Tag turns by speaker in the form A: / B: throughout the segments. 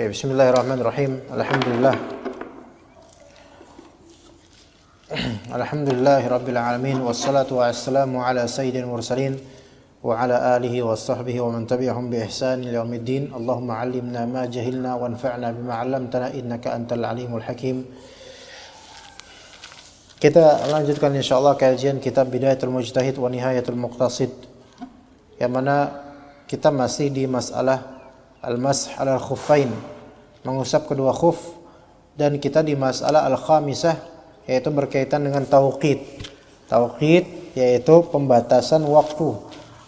A: Oke, bismillahirrahmanirrahim. Alhamdulillah. Alhamdulillah rabbil alamin wassalatu wassalamu ala sayyidil mursalin wa ala alihi wa sahbihi wa man tabi'ahum bi ihsan ila yaumiddin. Allahumma 'allimna ma jahilna wanfa'na bima 'allamtana innaka antal alimul hakim. Kita lanjutkan insyaallah kajian kitab Bidayatul Mujtahid wa Nihayatul Muqtasid. Yang mana kita masih di masalah al-masih ala al khufain mengusap kedua khuf dan kita di masalah al-khamisah yaitu berkaitan dengan tauqid. Tauqid yaitu pembatasan waktu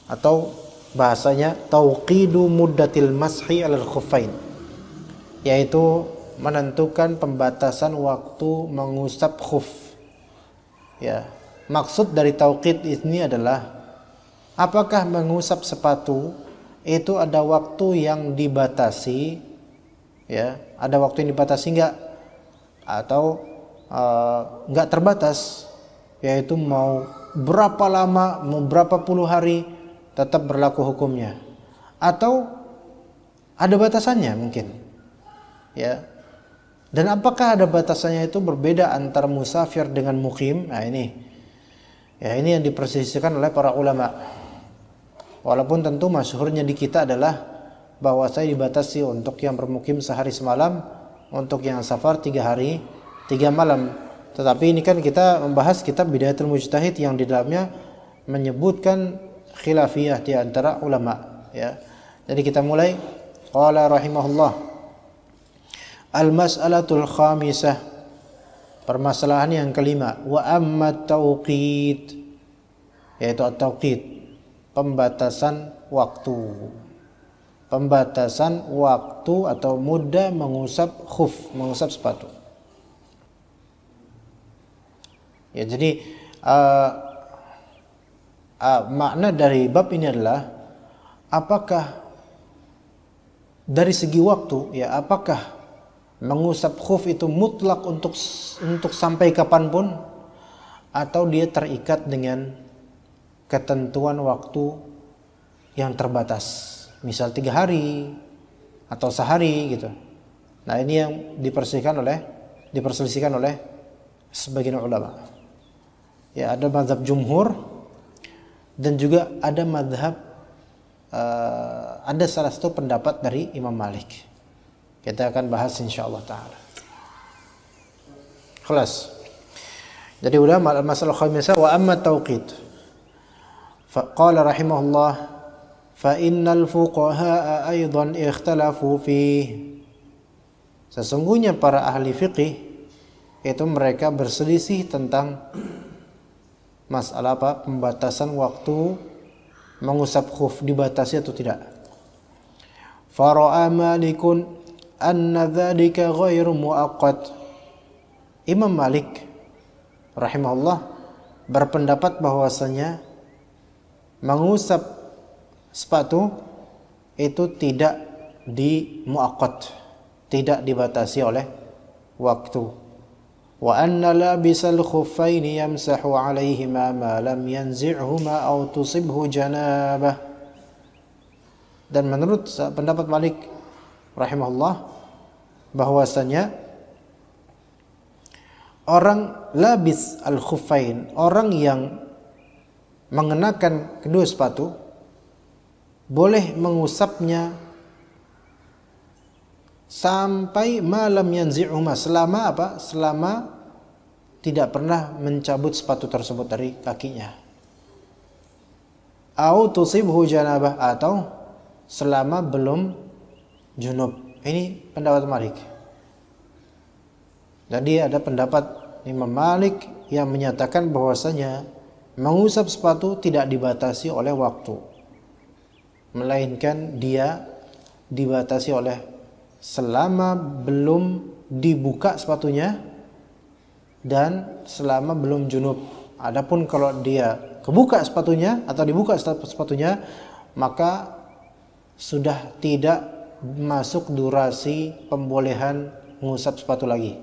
A: atau bahasanya tauqidu muddatil mashi al khufain yaitu menentukan pembatasan waktu mengusap khuf. Ya, maksud dari tauqid ini adalah apakah mengusap sepatu itu ada waktu yang dibatasi ya ada waktu yang dibatasi nggak atau eh, nggak uh, terbatas yaitu mau berapa lama mau berapa puluh hari tetap berlaku hukumnya atau ada batasannya mungkin ya dan apakah ada batasannya itu berbeda antara musafir dengan mukim nah ini ya ini yang dipersisikan oleh para ulama Walaupun tentu masyhurnya di kita adalah bahwa saya dibatasi untuk yang bermukim sehari semalam, untuk yang safar tiga hari, tiga malam. Tetapi ini kan kita membahas kitab Bidayatul Mujtahid yang di dalamnya menyebutkan khilafiyah di antara ulama. Ya. Jadi kita mulai. Qala rahimahullah. Al-mas'alatul khamisah. Permasalahan yang kelima. Wa amma tauqid. Yaitu at-tauqid pembatasan waktu. Pembatasan waktu atau mudah mengusap khuf, mengusap sepatu. Ya, jadi uh, uh, makna dari bab ini adalah apakah dari segi waktu ya apakah mengusap khuf itu mutlak untuk untuk sampai kapanpun atau dia terikat dengan ketentuan waktu yang terbatas. Misal tiga hari atau sehari gitu. Nah ini yang diperselisihkan oleh diperselisihkan oleh sebagian ulama. Ya ada mazhab jumhur dan juga ada mazhab uh, eh, ada salah satu pendapat dari Imam Malik. Kita akan bahas insya Allah taala. Kelas. Jadi ulama masalah khamisah wa amma tauqit. فقال رحمه الله فإن الفقهاء أيضا اختلفوا فيه Sesungguhnya para ahli fikih itu mereka berselisih tentang masalah apa pembatasan waktu mengusap khuf dibatasi atau tidak. Fara'a Malikun anna dzalika ghairu muaqqat. Imam Malik rahimahullah berpendapat bahwasanya mengusap sepatu itu tidak di muakot tidak dibatasi oleh waktu. Wa anna labisal khuffaini yamsahu alaihima ma lam yanzi'huma aw tusibhu janabah. Dan menurut pendapat Malik rahimahullah bahwasanya orang labis al khuffain, orang yang mengenakan kedua sepatu boleh mengusapnya sampai malam yanzi'uma selama apa? Selama tidak pernah mencabut sepatu tersebut dari kakinya. Au tusibhu janabah atau selama belum junub. Ini pendapat Malik. Jadi ada pendapat Imam Malik yang menyatakan bahwasanya Mengusap sepatu tidak dibatasi oleh waktu, melainkan dia dibatasi oleh selama belum dibuka sepatunya dan selama belum junub. Adapun kalau dia kebuka sepatunya atau dibuka sepatunya, maka sudah tidak masuk durasi pembolehan mengusap sepatu lagi.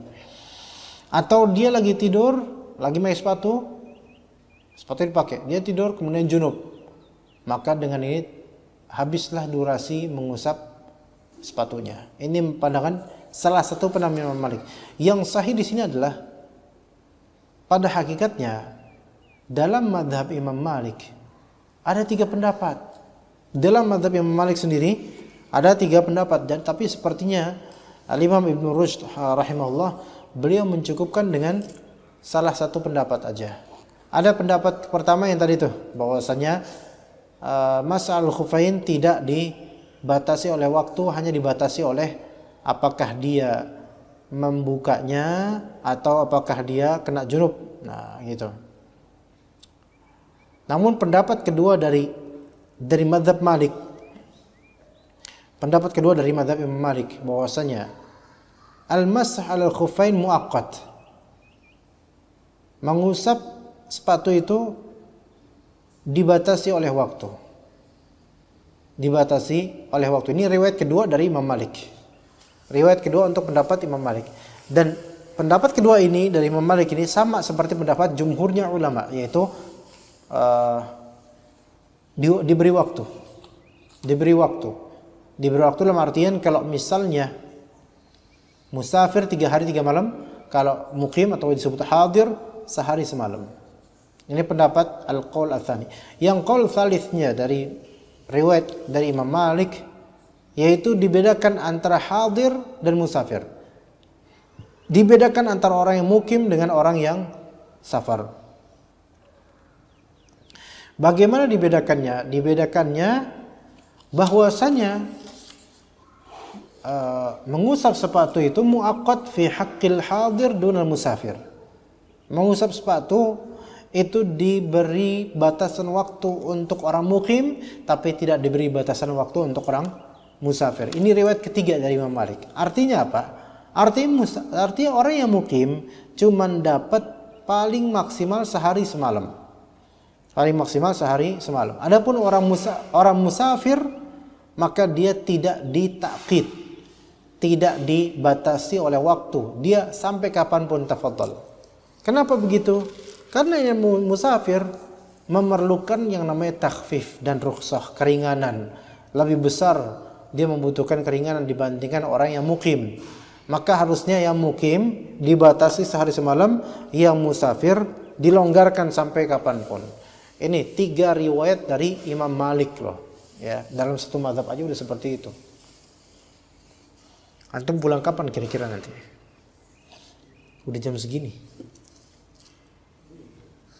A: Atau dia lagi tidur, lagi main sepatu, Sepatu dipakai, dia tidur kemudian junub. Maka dengan ini habislah durasi mengusap sepatunya. Ini pandangan salah satu pendapat Imam Malik. Yang sahih di sini adalah pada hakikatnya dalam madhab Imam Malik ada tiga pendapat. Dalam madhab Imam Malik sendiri ada tiga pendapat dan tapi sepertinya Al Imam Ibn Rushd rahimahullah beliau mencukupkan dengan salah satu pendapat aja. Ada pendapat pertama yang tadi tuh bahwasanya uh, eh, al khufain tidak dibatasi oleh waktu, hanya dibatasi oleh apakah dia membukanya atau apakah dia kena junub. Nah, gitu. Namun pendapat kedua dari dari madhab Malik pendapat kedua dari madhab Imam Malik bahwasanya al-masah al-khufain muaqqat mengusap sepatu itu dibatasi oleh waktu. Dibatasi oleh waktu. Ini riwayat kedua dari Imam Malik. Riwayat kedua untuk pendapat Imam Malik. Dan pendapat kedua ini dari Imam Malik ini sama seperti pendapat jumhurnya ulama yaitu uh, di, diberi waktu. Diberi waktu. Diberi waktu dalam artian kalau misalnya musafir tiga hari tiga malam, kalau mukim atau disebut hadir sehari semalam ini pendapat al-qaul asani. Yang qaul salisnya dari riwayat dari Imam Malik yaitu dibedakan antara hadir dan musafir. Dibedakan antara orang yang mukim dengan orang yang safar. Bagaimana dibedakannya? Dibedakannya bahwasanya uh, mengusap sepatu itu muakat fi hakil hadir dunal musafir. Mengusap sepatu itu diberi batasan waktu untuk orang mukim tapi tidak diberi batasan waktu untuk orang musafir. Ini riwayat ketiga dari Imam Malik. Artinya apa? Artinya, artinya orang yang mukim cuma dapat paling maksimal sehari semalam. Paling maksimal sehari semalam. Adapun orang musa, orang musafir maka dia tidak ditakid, tidak dibatasi oleh waktu. Dia sampai kapanpun tafadhol. Kenapa begitu? Karena yang musafir memerlukan yang namanya takfif dan rukhsah, keringanan. Lebih besar dia membutuhkan keringanan dibandingkan orang yang mukim. Maka harusnya yang mukim dibatasi sehari semalam, yang musafir dilonggarkan sampai kapanpun. Ini tiga riwayat dari Imam Malik loh. Ya, dalam satu madhab aja udah seperti itu. Antum pulang kapan kira-kira nanti? Udah jam segini.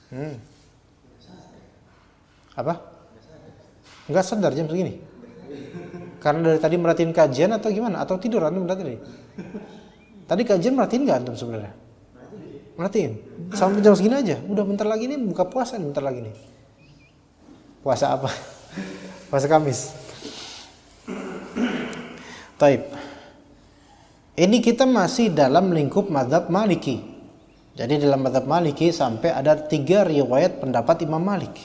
A: Hmm. Apa? Enggak sadar jam segini? Karena dari tadi merhatiin kajian atau gimana? Atau tidur antum tadi? Tadi kajian merhatiin nggak antum sebenarnya? Merhatiin. Sampai jam segini aja. Udah bentar lagi nih buka puasa nih, bentar lagi nih. Puasa apa? puasa Kamis. Taib. Ini kita masih dalam lingkup madhab maliki. Jadi dalam madhab Maliki sampai ada tiga riwayat pendapat Imam Malik.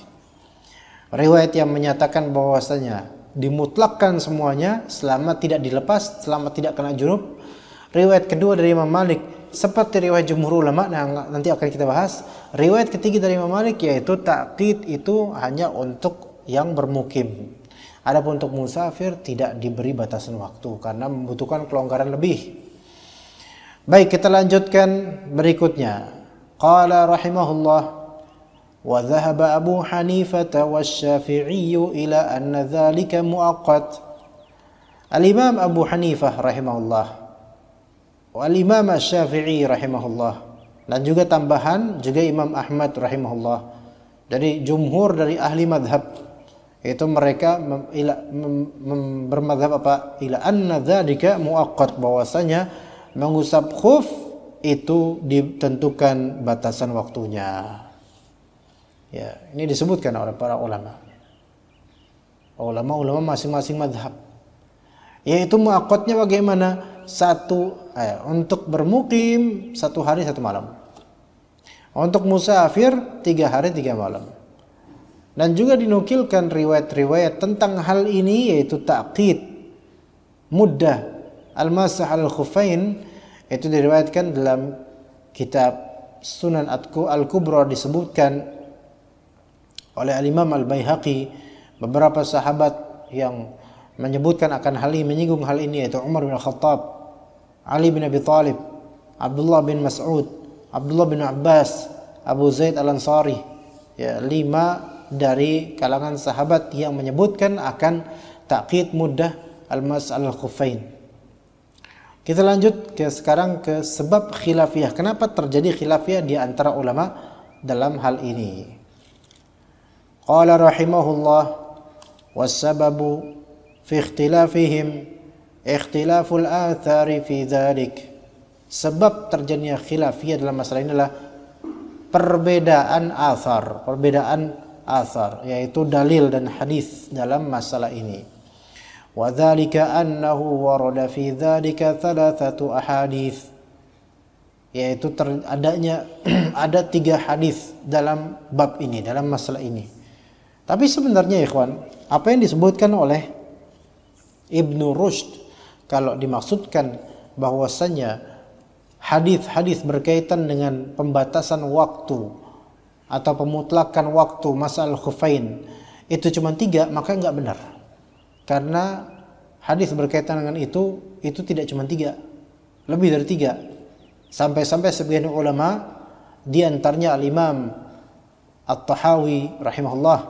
A: Riwayat yang menyatakan bahwasanya dimutlakkan semuanya selama tidak dilepas, selama tidak kena junub. Riwayat kedua dari Imam Malik seperti riwayat jumhur ulama nah, nanti akan kita bahas. Riwayat ketiga dari Imam Malik yaitu takkit itu hanya untuk yang bermukim. Adapun untuk musafir tidak diberi batasan waktu karena membutuhkan kelonggaran lebih. Baik, kita lanjutkan berikutnya. Qala rahimahullah wa dhahaba Abu Hanifah wa Syafi'i ila anna dhalika muaqqat. Al-Imam Abu Hanifah rahimahullah wa Al Imam Syafi'i rahimahullah dan juga tambahan juga Imam Ahmad rahimahullah dari jumhur dari ahli madhab itu mereka mem, ila, mem, mem, bermadhab apa ila anna dhalika muaqqat bahwasanya mengusap khuf itu ditentukan batasan waktunya. Ya, ini disebutkan oleh para ulama. Ulama-ulama masing-masing madhab. Yaitu muakotnya bagaimana? Satu eh, untuk bermukim satu hari satu malam. Untuk musafir tiga hari tiga malam. Dan juga dinukilkan riwayat-riwayat tentang hal ini yaitu takkid mudah Al-Masah al-Khufain itu diriwayatkan dalam kitab Sunan Al-Kubra disebutkan oleh Al-Imam al bayhaqi beberapa sahabat yang menyebutkan akan hal ini menyinggung hal ini yaitu Umar bin Khattab, Ali bin Abi Talib, Abdullah bin Mas'ud, Abdullah bin Abbas, Abu Zaid Al-Ansari. Ya, lima dari kalangan sahabat yang menyebutkan akan takkid mudah al-mas al-khufain. Kita lanjut ke sekarang ke sebab khilafiyah. Kenapa terjadi khilafiyah di antara ulama dalam hal ini? Qala rahimahullah wasababu fi ikhtilafihim ikhtilaful athari fi dhalik. Sebab terjadinya khilafiyah dalam masalah ini adalah perbedaan athar, perbedaan athar yaitu dalil dan hadis dalam masalah ini. وذلك أنه ورد في ذلك ثلاثة أحاديث yaitu ter, adanya ada tiga hadis dalam bab ini dalam masalah ini tapi sebenarnya ikhwan apa yang disebutkan oleh Ibnu Rushd kalau dimaksudkan bahwasanya hadis-hadis berkaitan dengan pembatasan waktu atau pemutlakan waktu masalah khufain itu cuma tiga maka nggak benar karena hadis berkaitan dengan itu itu tidak cuma tiga, lebih dari tiga. Sampai-sampai sebagian ulama di antaranya al-Imam al tahawi rahimahullah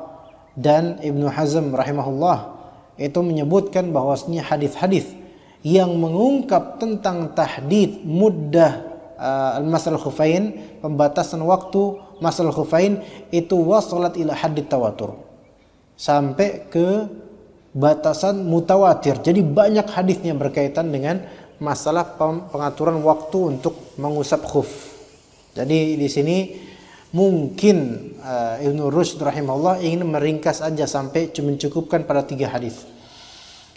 A: dan Ibnu Hazm rahimahullah itu menyebutkan bahwasanya hadis-hadis yang mengungkap tentang tahdid mudah uh, eh, al-masal khufain pembatasan waktu masal khufain itu wasolat ila hadith tawatur sampai ke batasan mutawatir. Jadi banyak hadisnya berkaitan dengan masalah pengaturan waktu untuk mengusap khuf. Jadi di sini mungkin uh, Ibnu Rushd rahimahullah ingin meringkas aja sampai cuma cukupkan pada tiga hadis.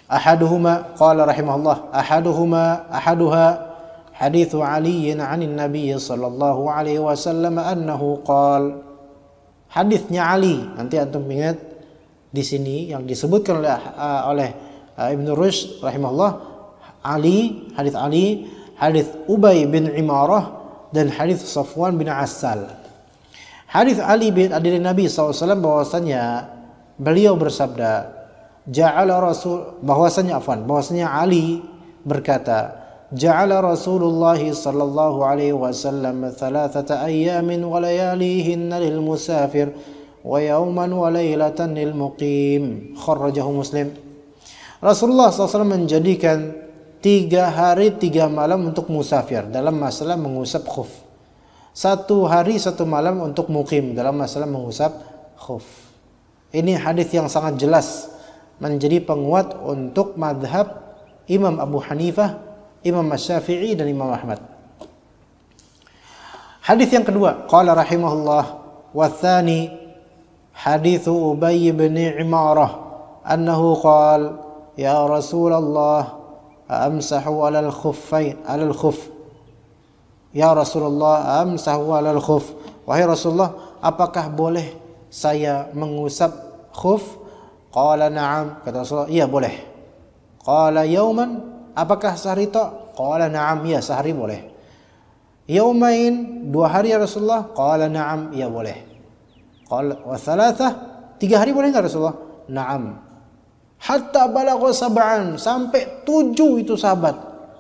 A: Ahaduhuma qala rahimahullah ahaduhuma ahaduha حديث علي عن النبي صلى الله عليه وسلم أنه قال hadisnya Ali nanti antum ingat di sini yang disebutkan oleh uh, oleh uh, Ibnu Rushd rahimahullah Ali hadis Ali hadis Ubay bin Imarah dan hadis Safwan bin Asal hadis Ali bin dari Nabi saw bahwasanya beliau bersabda Ja'ala Rasul bahwasanya Afan, bahwasanya Ali berkata Ja'ala Rasulullah sallallahu alaihi wasallam thalathata ayyamin wa layalihinna lil musafir wa yauman wa lailatan lil muqim kharrajahu muslim Rasulullah SAW menjadikan tiga hari tiga malam untuk musafir dalam masalah mengusap khuf satu hari satu malam untuk mukim dalam masalah mengusap khuf ini hadis yang sangat jelas menjadi penguat untuk madhab Imam Abu Hanifah Imam Syafi'i dan Imam Ahmad Hadis yang kedua, qala rahimahullah wa thani حديث أبي بن عمارة أنه قال يا رسول الله أمسح على الخفين على الخف Ya Rasulullah amsahu alal khuf. Wahai Rasulullah, apakah boleh saya mengusap khuf? Qala na'am. Kata Rasulullah, iya boleh. Qala yauman, apakah sehari tak? Qala na'am, iya sehari boleh. Yaumain, dua hari ya Rasulullah? Qala na'am, iya boleh. Kalau wa thalathah. Tiga hari boleh enggak Rasulullah? Naam. Hatta balagho sab'an. Sampai tujuh itu sahabat.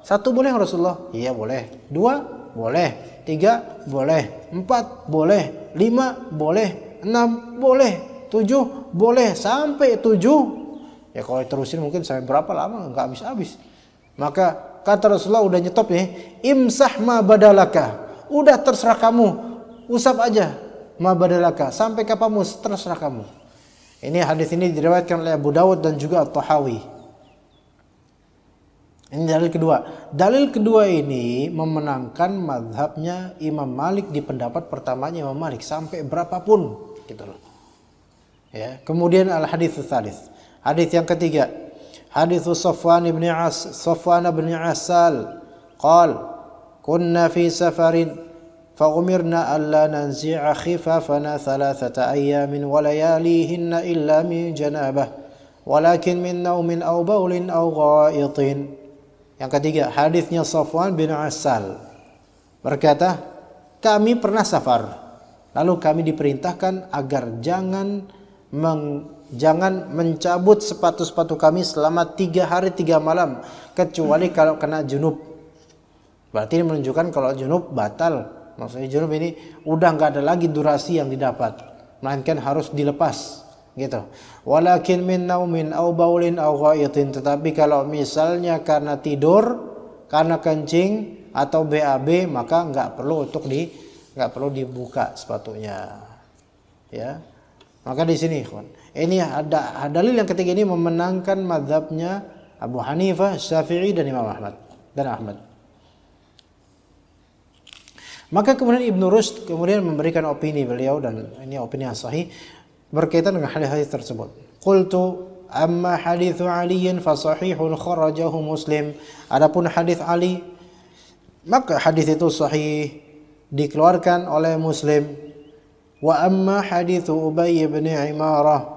A: Satu boleh Rasulullah? Iya boleh. Dua? Boleh. Tiga? Boleh. Empat? Boleh. Lima? Boleh. Enam? Boleh. Tujuh? Boleh. Sampai tujuh. Ya kalau terusin mungkin sampai berapa lama? Enggak habis-habis. Maka kata Rasulullah udah nyetop ya Imsah ma badalaka. Udah terserah kamu. Usap aja mabadalaka sampai kapanmu terserah kamu. Ini hadis ini diriwayatkan oleh Abu Dawud dan juga At-Tahawi. Ini dalil kedua. Dalil kedua ini memenangkan madhabnya Imam Malik di pendapat pertamanya Imam Malik sampai berapapun gitu loh. Ya. Kemudian al hadis tsalis. Hadis yang ketiga. Hadis sofwan bin As bin Asal qal kunna fi safarin فأمرنا ألا ننزع خفافنا ثلاثة أيام ولياليهن إلا من جنابة ولكن من نوم أو بول أو غائط Yang ketiga, hadisnya Safwan bin Asal berkata, kami pernah safar. Lalu kami diperintahkan agar jangan meng, jangan mencabut sepatu-sepatu kami selama tiga hari tiga malam kecuali kalau kena junub. Berarti ini menunjukkan kalau junub batal maksudnya junub ini udah nggak ada lagi durasi yang didapat melainkan harus dilepas gitu walakin min naumin au baulin au ghaitin tetapi kalau misalnya karena tidur karena kencing atau BAB maka nggak perlu untuk di nggak perlu dibuka sepatunya ya maka di sini ini ada dalil yang ketiga ini memenangkan madhabnya Abu Hanifah, Syafi'i dan Imam Ahmad dan Ahmad. Maka kemudian Ibnu Rushd kemudian memberikan opini beliau dan ini opini yang sahih berkaitan dengan hadis-hadis tersebut. Qultu amma hadithu Ali fa sahihun kharajahu Muslim. Adapun hadis Ali maka hadis itu sahih dikeluarkan oleh Muslim. Wa amma hadithu Ubay bin Imarah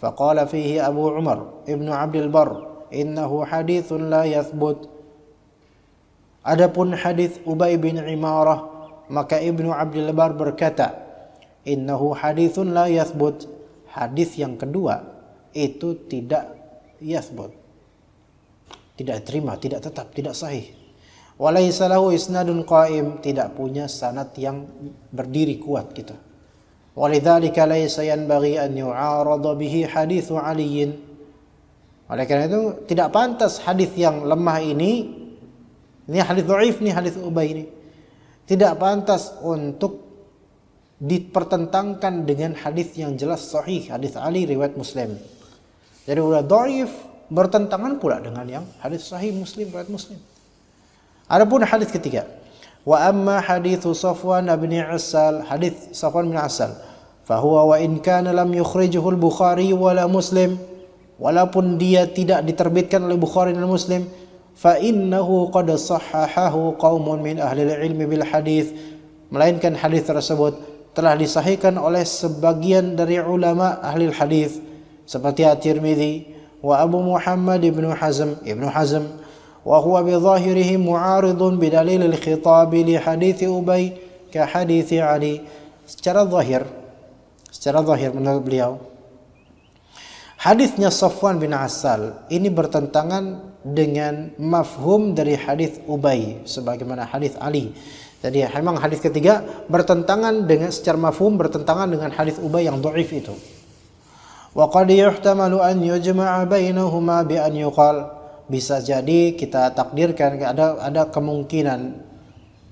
A: faqala fihi Abu Umar Ibnu Abdul Bar innahu hadithun la yathbut. Adapun hadis Ubay bin Imarah maka Ibnu Abdul Bar berkata, "Innahu hadithun la yathbut." Hadis yang kedua itu tidak yathbut. Tidak terima, tidak tetap, tidak sahih. Walaysa lahu isnadun qaim, tidak punya sanad yang berdiri kuat kita. Gitu. Walidzalika laysa yanbaghi an yu'arada bihi hadithu aliyin. Oleh karena itu tidak pantas hadis yang lemah ini ini hadis dhaif ini hadis Ubay ini tidak pantas untuk dipertentangkan dengan hadis yang jelas sahih hadis Ali riwayat Muslim jadi udah doif bertentangan pula dengan yang hadis sahih Muslim riwayat Muslim adapun hadis ketiga wa amma hadis Safwan bin Asal hadis Safwan bin Asal fahuwa wa in kana lam yukhrijuhu al-Bukhari wala Muslim walaupun dia tidak diterbitkan oleh Bukhari dan Muslim فإنه قد صححه قوم من أهل العلم بالحديث melainkan hadis tersebut telah disahihkan oleh sebagian dari ulama ahli hadis seperti at tirmidzi wa Abu Muhammad Ibnu Hazm Ibnu Hazm wa huwa bi zahirihi mu'aridun bidalil al-khitab li hadis Ubay ka hadis Ali secara zahir secara zahir menurut beliau hadisnya Safwan bin Asal ini bertentangan dengan mafhum dari hadis Ubay sebagaimana hadis Ali. Jadi memang hadis ketiga bertentangan dengan secara mafhum bertentangan dengan hadis Ubay yang dhaif itu. Wa qad yuhtamalu an yujma'a bainahuma bi an yuqal bisa jadi kita takdirkan ada ada kemungkinan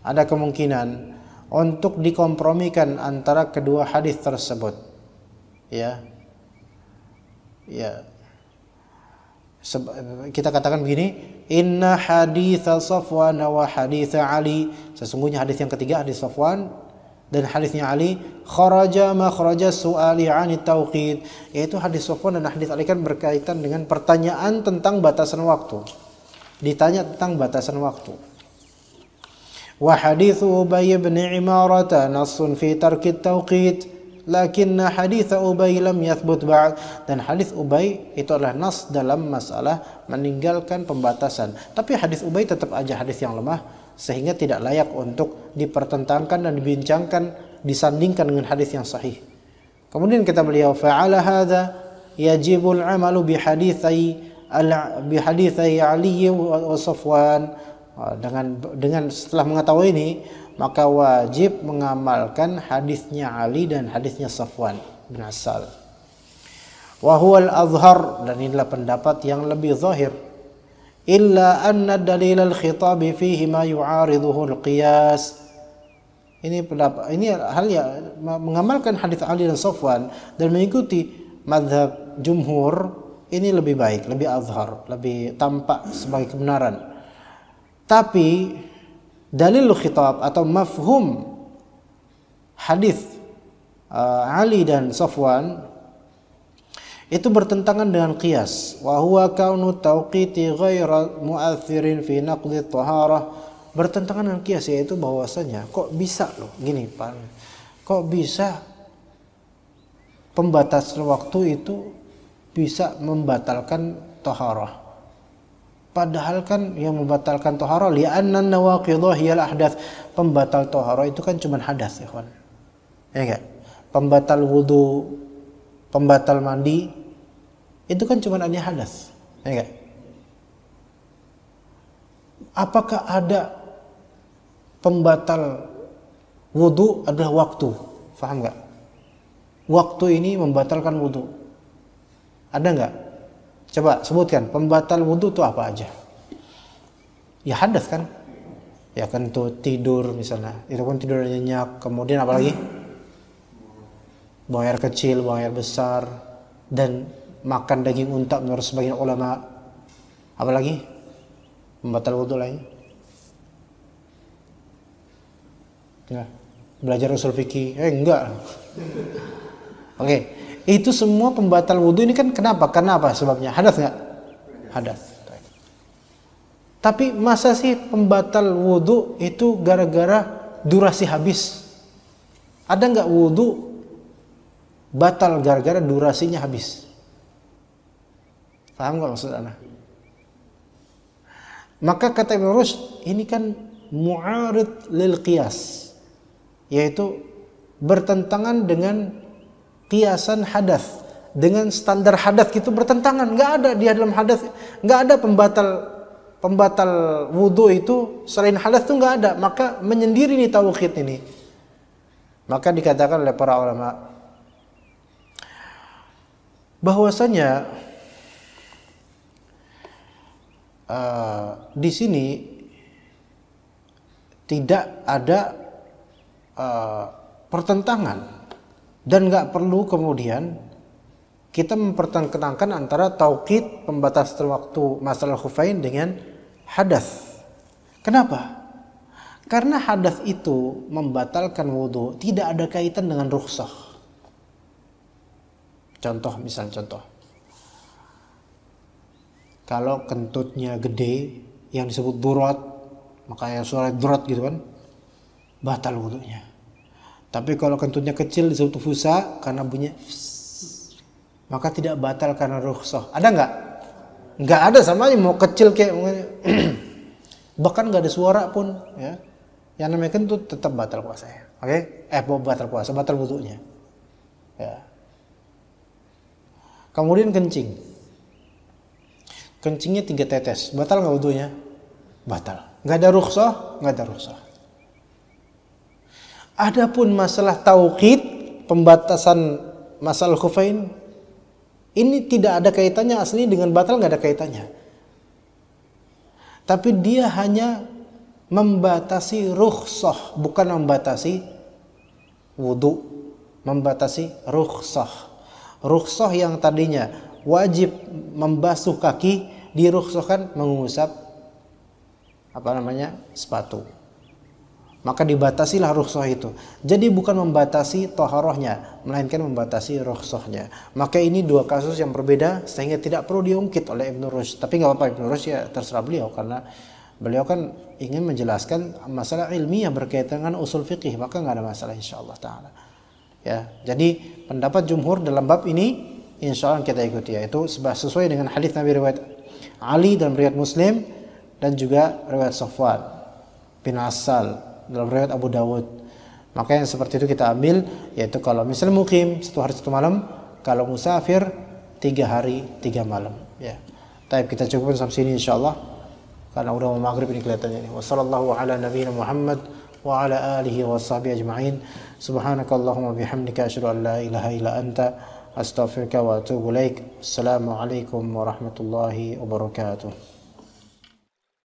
A: ada kemungkinan untuk dikompromikan antara kedua hadis tersebut. Ya. Ya, kita katakan begini inna haditha Safwan wa haditha Ali sesungguhnya hadis yang ketiga hadis Safwan dan hadisnya Ali kharaja makhraja su'ali anit tauqid yaitu hadis Safwan dan hadis Ali kan berkaitan dengan pertanyaan tentang batasan waktu ditanya tentang batasan waktu wa hadithu Ubay bin Imarata nassun fi tarkit tauqid lakinna hadis Ubay lam yathbut ba'd dan hadis Ubay itu adalah nas dalam masalah meninggalkan pembatasan tapi hadis Ubay tetap aja hadis yang lemah sehingga tidak layak untuk dipertentangkan dan dibincangkan disandingkan dengan hadis yang sahih kemudian kita beliau fa'ala hadza yajibul amalu bi haditsai al bi haditsai Ali wa Safwan dengan dengan setelah mengetahui ini maka wajib mengamalkan hadisnya Ali dan hadisnya Safwan bin Asal. Wahwal azhar dan inilah pendapat yang lebih zahir. Illa anna dalil al-khitab fihi ma yu'ariduhu al-qiyas. Ini pendapat ini hal ya mengamalkan hadis Ali dan Safwan dan mengikuti madhab jumhur ini lebih baik, lebih azhar, lebih tampak sebagai kebenaran. Tapi dalil khitab atau mafhum hadis uh, Ali dan Safwan itu bertentangan dengan qiyas wa huwa kaunu tawqiti ghaira mu'athirin fi naqdi taharah bertentangan dengan kias yaitu bahwasanya kok bisa loh gini Pak kok bisa pembatas waktu itu bisa membatalkan taharah Padahal kan yang membatalkan toharoh li'annan nawaqidah hiyal ahdath. Pembatal toharoh itu kan cuma hadas, ikhwan. Ya enggak? Pembatal wudu, pembatal mandi, itu kan cuma hanya hadas. Ya enggak? Apakah ada pembatal wudu adalah waktu? Faham enggak? Waktu ini membatalkan wudu Ada enggak? Coba sebutkan pembatal wudhu itu apa aja? Ya hadas kan? Ya kan itu tidur misalnya, itu pun tidur nyenyak. Kemudian apa lagi? Buang air kecil, buang air besar, dan makan daging unta menurut sebagian ulama. Apa lagi? Pembatal wudhu lain? Ya. Belajar usul fikih? Eh enggak. Oke. Okay itu semua pembatal wudhu ini kan kenapa? Karena apa sebabnya? Hadas nggak? Hadas. Tapi masa sih pembatal wudhu itu gara-gara durasi habis? Ada nggak wudhu batal gara-gara durasinya habis? Paham nggak maksud anak? Maka kata Ibn Rushd, ini kan mu'arid lil qiyas. Yaitu bertentangan dengan kiasan hadas dengan standar hadas itu bertentangan nggak ada di dalam hadas nggak ada pembatal pembatal wudhu itu selain hadas itu nggak ada maka menyendiri nih tauhid ini maka dikatakan oleh para ulama bahwasanya uh, di sini tidak ada uh, pertentangan dan nggak perlu kemudian kita mempertentangkan antara taukid pembatas terwaktu masalah khufain dengan hadas. Kenapa? Karena hadas itu membatalkan wudhu tidak ada kaitan dengan rukhsah. Contoh misal contoh. Kalau kentutnya gede yang disebut durat, makanya suara durat gitu kan, batal wudhunya. Tapi kalau kentutnya kecil disebut fusa karena bunyi maka tidak batal karena rukhsah. Ada nggak? Nggak ada sama aja mau kecil kayak bahkan nggak ada suara pun ya. Yang namanya kentut tetap batal puasa ya. Oke? Okay? Eh batal puasa, batal butuhnya. Ya. Kemudian kencing. Kencingnya tiga tetes. Batal nggak butuhnya? Batal. Nggak ada rukhsah, nggak ada rukhsah. Adapun masalah tauhid pembatasan masalah kufain, ini tidak ada kaitannya asli dengan batal nggak ada kaitannya. Tapi dia hanya membatasi rukhsah, bukan membatasi wudhu, membatasi rukhsah. Rukhsah yang tadinya wajib membasuh kaki dirukhsahkan mengusap apa namanya sepatu maka dibatasilah rukhsah itu. Jadi bukan membatasi toharohnya, melainkan membatasi rukhsahnya. Maka ini dua kasus yang berbeda sehingga tidak perlu diungkit oleh Ibnu Rushd. Tapi nggak apa-apa Ibnu Rushd ya terserah beliau karena beliau kan ingin menjelaskan masalah ilmiah berkaitan dengan usul fikih maka nggak ada masalah insya Allah taala. Ya, jadi pendapat jumhur dalam bab ini insya Allah kita ikuti yaitu sesuai dengan hadis Nabi riwayat Ali dan riwayat Muslim dan juga riwayat Sofwan bin Asal dalam riwayat Abu Dawud. Maka yang seperti itu kita ambil yaitu kalau misal mukim satu hari satu malam, kalau musafir tiga hari tiga malam. Ya. Tapi kita cukup sampai sini insya Allah karena udah mau maghrib ini kelihatannya. ini. Wassalamualaikum warahmatullahi wabarakatuh. wa ala alihi wa sahbihi ajma'in. Subhanakallahumma bihamdika أن an la ilaha أنت anta وأتوب wa atubu عليكم Assalamualaikum warahmatullahi wabarakatuh.